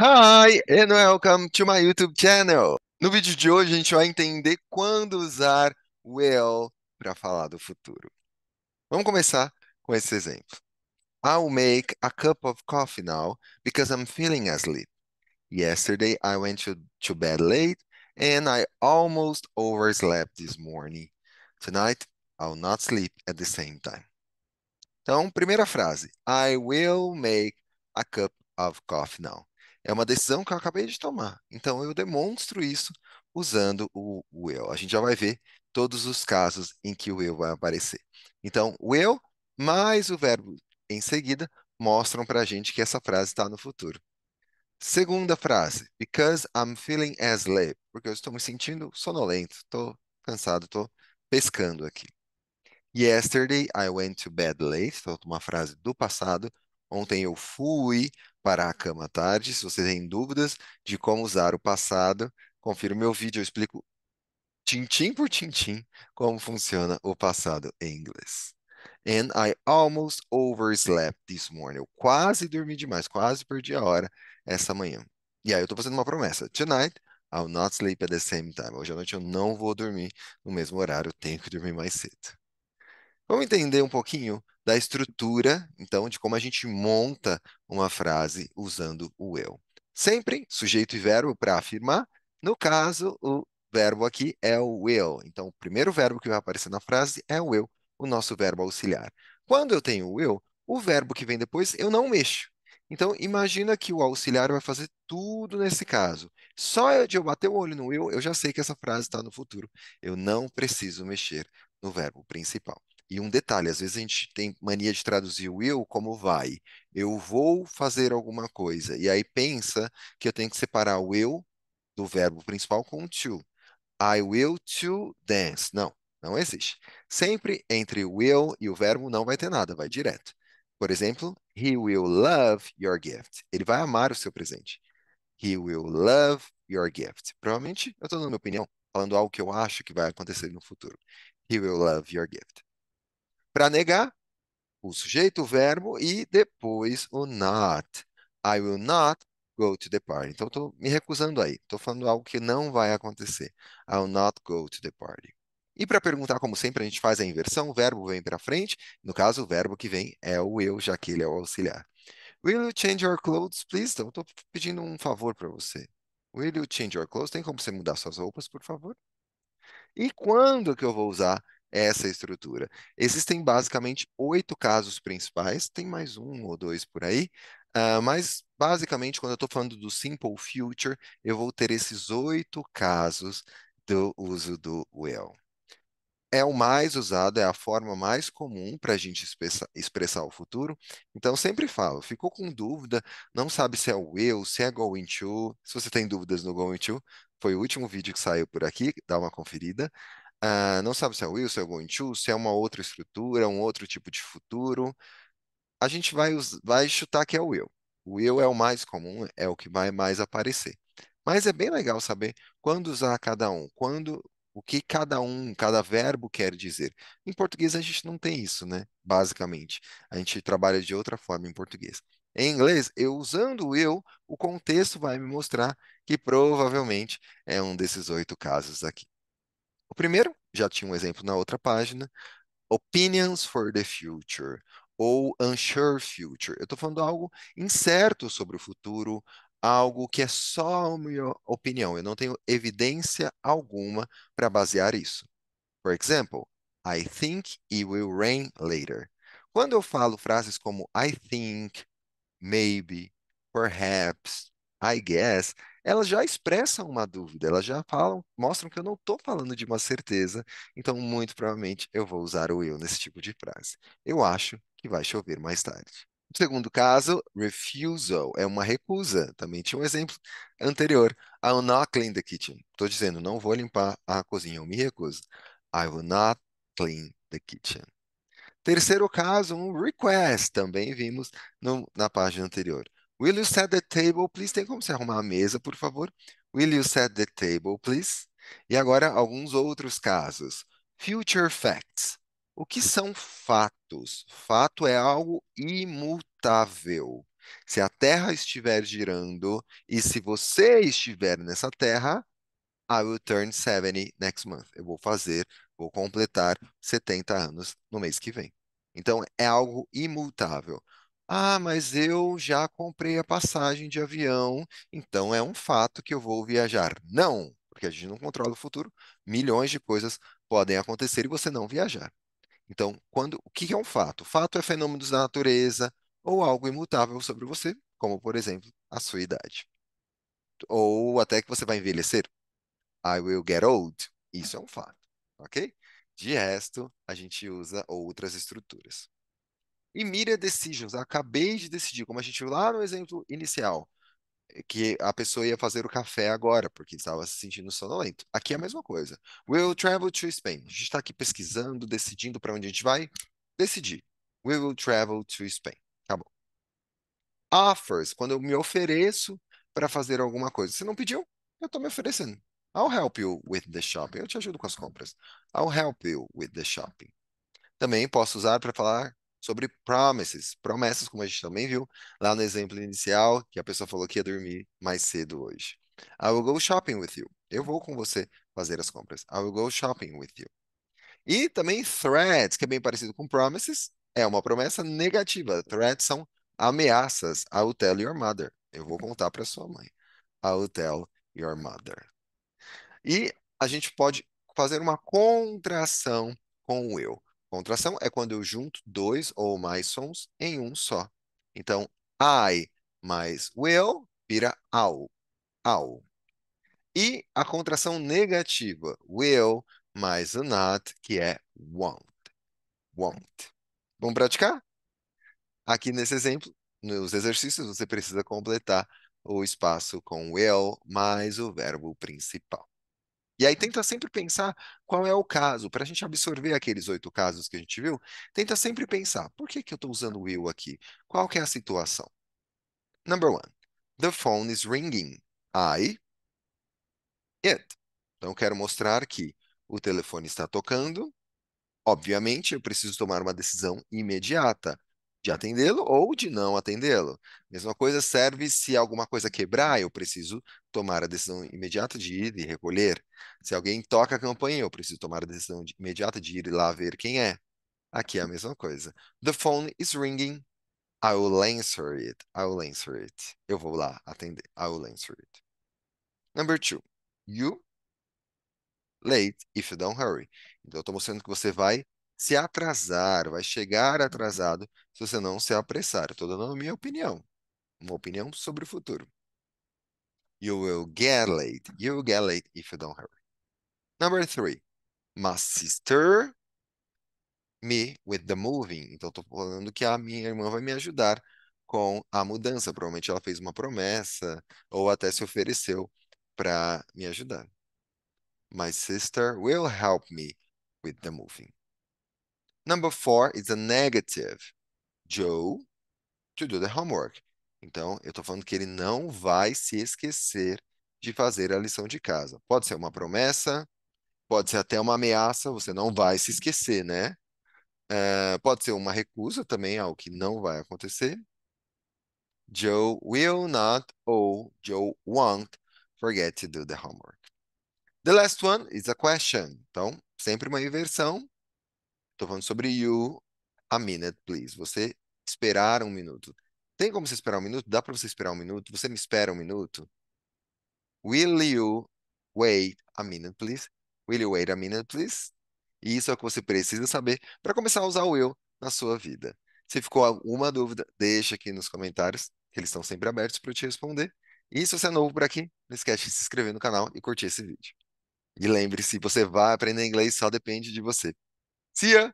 Hi and welcome to my YouTube channel. No vídeo de hoje a gente vai entender quando usar will para falar do futuro. Vamos começar com esse exemplo. I'll make a cup of coffee now because I'm feeling asleep. Yesterday I went to, to bed late and I almost overslept this morning. Tonight I'll not sleep at the same time. Então, primeira frase. I will make a cup of coffee now. É uma decisão que eu acabei de tomar. Então, eu demonstro isso usando o, eu. A gente já vai ver todos os casos em que o eu vai aparecer. Então, o eu mais o verbo em seguida mostram para a gente que essa frase está no futuro. Segunda frase, because I'm feeling asleep, porque eu estou me sentindo sonolento, estou cansado, estou pescando aqui. Yesterday I went to bed late, então uma frase do passado. Ontem eu fui parar a cama tarde. Se você tem dúvidas de como usar o passado, confira o meu vídeo, eu explico tintim por tintim como funciona o passado em inglês. And I almost overslept this morning. Eu quase dormi demais, quase perdi a hora essa manhã. E aí eu estou fazendo uma promessa. Tonight, I'll not sleep at the same time. Hoje à noite eu não vou dormir no mesmo horário, eu tenho que dormir mais cedo. Vamos entender um pouquinho da estrutura, então, de como a gente monta uma frase usando o eu. Sempre sujeito e verbo para afirmar. No caso, o verbo aqui é o will. Então, o primeiro verbo que vai aparecer na frase é o eu, o nosso verbo auxiliar. Quando eu tenho o eu, o verbo que vem depois eu não mexo. Então, imagina que o auxiliar vai fazer tudo nesse caso. Só de eu bater o olho no eu, eu já sei que essa frase está no futuro. Eu não preciso mexer no verbo principal. E um detalhe, às vezes a gente tem mania de traduzir will como vai. Eu vou fazer alguma coisa. E aí pensa que eu tenho que separar o will do verbo principal com o to. I will to dance. Não, não existe. Sempre entre will e o verbo não vai ter nada, vai direto. Por exemplo, he will love your gift. Ele vai amar o seu presente. He will love your gift. Provavelmente eu estou dando minha opinião, falando algo que eu acho que vai acontecer no futuro. He will love your gift para negar o sujeito, o verbo e depois o not. I will not go to the party. Então, estou me recusando aí. Estou falando algo que não vai acontecer. I will not go to the party. E para perguntar, como sempre, a gente faz a inversão. O verbo vem para frente. No caso, o verbo que vem é o eu, já que ele é o auxiliar. Will you change your clothes, please? Então, estou pedindo um favor para você. Will you change your clothes? Tem como você mudar suas roupas, por favor? E quando que eu vou usar essa estrutura. Existem basicamente oito casos principais, tem mais um ou dois por aí, uh, mas basicamente, quando eu estou falando do Simple Future, eu vou ter esses oito casos do uso do will. É o mais usado, é a forma mais comum para a gente expressa, expressar o futuro. Então, sempre falo, ficou com dúvida, não sabe se é o will, se é going to. Se você tem dúvidas no going to, foi o último vídeo que saiu por aqui, dá uma conferida. Uh, não sabe se é Will, se é o Going to, se é uma outra estrutura, um outro tipo de futuro. A gente vai, vai chutar que é o Will. O Will é o mais comum, é o que vai mais aparecer. Mas é bem legal saber quando usar cada um, quando o que cada um, cada verbo quer dizer. Em português a gente não tem isso, né? Basicamente, a gente trabalha de outra forma em português. Em inglês, eu usando o eu, o contexto vai me mostrar que provavelmente é um desses oito casos aqui. O primeiro, já tinha um exemplo na outra página, Opinions for the Future, ou Unsure Future. Eu estou falando algo incerto sobre o futuro, algo que é só a minha opinião. Eu não tenho evidência alguma para basear isso. Por exemplo, I think it will rain later. Quando eu falo frases como I think, maybe, perhaps, I guess, elas já expressam uma dúvida, elas já falam, mostram que eu não estou falando de uma certeza, então muito provavelmente eu vou usar o eu nesse tipo de frase. Eu acho que vai chover mais tarde. O segundo caso, refusal, é uma recusa. Também tinha um exemplo anterior. I will not clean the kitchen. Estou dizendo, não vou limpar a cozinha, eu me recuso. I will not clean the kitchen. Terceiro caso, um request. Também vimos no, na página anterior. Will you set the table, please? Tem como você arrumar a mesa, por favor? Will you set the table, please? E agora, alguns outros casos. Future facts. O que são fatos? Fato é algo imutável. Se a Terra estiver girando e se você estiver nessa Terra, I will turn 70 next month. Eu vou fazer, vou completar 70 anos no mês que vem. Então, é algo imutável. Ah, mas eu já comprei a passagem de avião, então é um fato que eu vou viajar. Não, porque a gente não controla o futuro. Milhões de coisas podem acontecer e você não viajar. Então, quando, o que é um fato? Fato é fenômenos da natureza ou algo imutável sobre você, como, por exemplo, a sua idade. Ou até que você vai envelhecer. I will get old. Isso é um fato, ok? De resto, a gente usa outras estruturas. E Mira Decisions, acabei de decidir, como a gente viu lá no exemplo inicial, que a pessoa ia fazer o café agora, porque estava se sentindo sonolento. Aqui é a mesma coisa. We'll travel to Spain. A gente está aqui pesquisando, decidindo para onde a gente vai. Decidir. We will travel to Spain. Acabou. Offers, quando eu me ofereço para fazer alguma coisa. Você não pediu? Eu estou me oferecendo. I'll help you with the shopping. Eu te ajudo com as compras. I'll help you with the shopping. Também posso usar para falar sobre promises, promessas, como a gente também viu lá no exemplo inicial, que a pessoa falou que ia dormir mais cedo hoje. I will go shopping with you. Eu vou com você fazer as compras. I will go shopping with you. E também threats, que é bem parecido com promises, é uma promessa negativa. Threats são ameaças. I will tell your mother. Eu vou contar para sua mãe. I will tell your mother. E a gente pode fazer uma contração com o eu. Contração é quando eu junto dois ou mais sons em um só. Então, I mais will vira ao, E a contração negativa, will mais o not, que é won't, won't. Vamos praticar? Aqui nesse exemplo, nos exercícios, você precisa completar o espaço com will mais o verbo principal. E aí tenta sempre pensar qual é o caso, para a gente absorver aqueles oito casos que a gente viu, tenta sempre pensar, por que, que eu estou usando will aqui? Qual que é a situação? Number one, the phone is ringing. I, it. Então, eu quero mostrar que o telefone está tocando. Obviamente, eu preciso tomar uma decisão imediata de atendê-lo ou de não atendê-lo. Mesma coisa serve se alguma coisa quebrar, eu preciso tomar a decisão imediata de ir e recolher. Se alguém toca a campanha, eu preciso tomar a decisão de, imediata de ir lá ver quem é. Aqui é a mesma coisa. The phone is ringing. I will answer it. I will answer it. Eu vou lá atender. I will answer it. Number two. You late if you don't hurry. Então, eu estou mostrando que você vai se atrasar, vai chegar uhum. atrasado se você não se apressar. Estou dando a minha opinião, uma opinião sobre o futuro. You will get late. You will get late if you don't hurry. Number three, my sister me with the moving. Então, estou falando que a minha irmã vai me ajudar com a mudança. Provavelmente ela fez uma promessa ou até se ofereceu para me ajudar. My sister will help me with the moving. Number four is a negative. Joe to do the homework. Então, eu estou falando que ele não vai se esquecer de fazer a lição de casa. Pode ser uma promessa, pode ser até uma ameaça, você não vai se esquecer, né? Uh, pode ser uma recusa também, algo que não vai acontecer. Joe will not ou Joe won't forget to do the homework. The last one is a question. Então, sempre uma inversão. Estou falando sobre you a minute, please. Você esperar um minuto. Tem como você esperar um minuto? Dá para você esperar um minuto? Você me espera um minuto? Will you wait a minute, please? Will you wait a minute, please? E isso é o que você precisa saber para começar a usar o eu na sua vida. Se ficou alguma dúvida, deixa aqui nos comentários, que eles estão sempre abertos para eu te responder. E se você é novo por aqui, não esquece de se inscrever no canal e curtir esse vídeo. E lembre-se, você vai aprender inglês, só depende de você. See ya.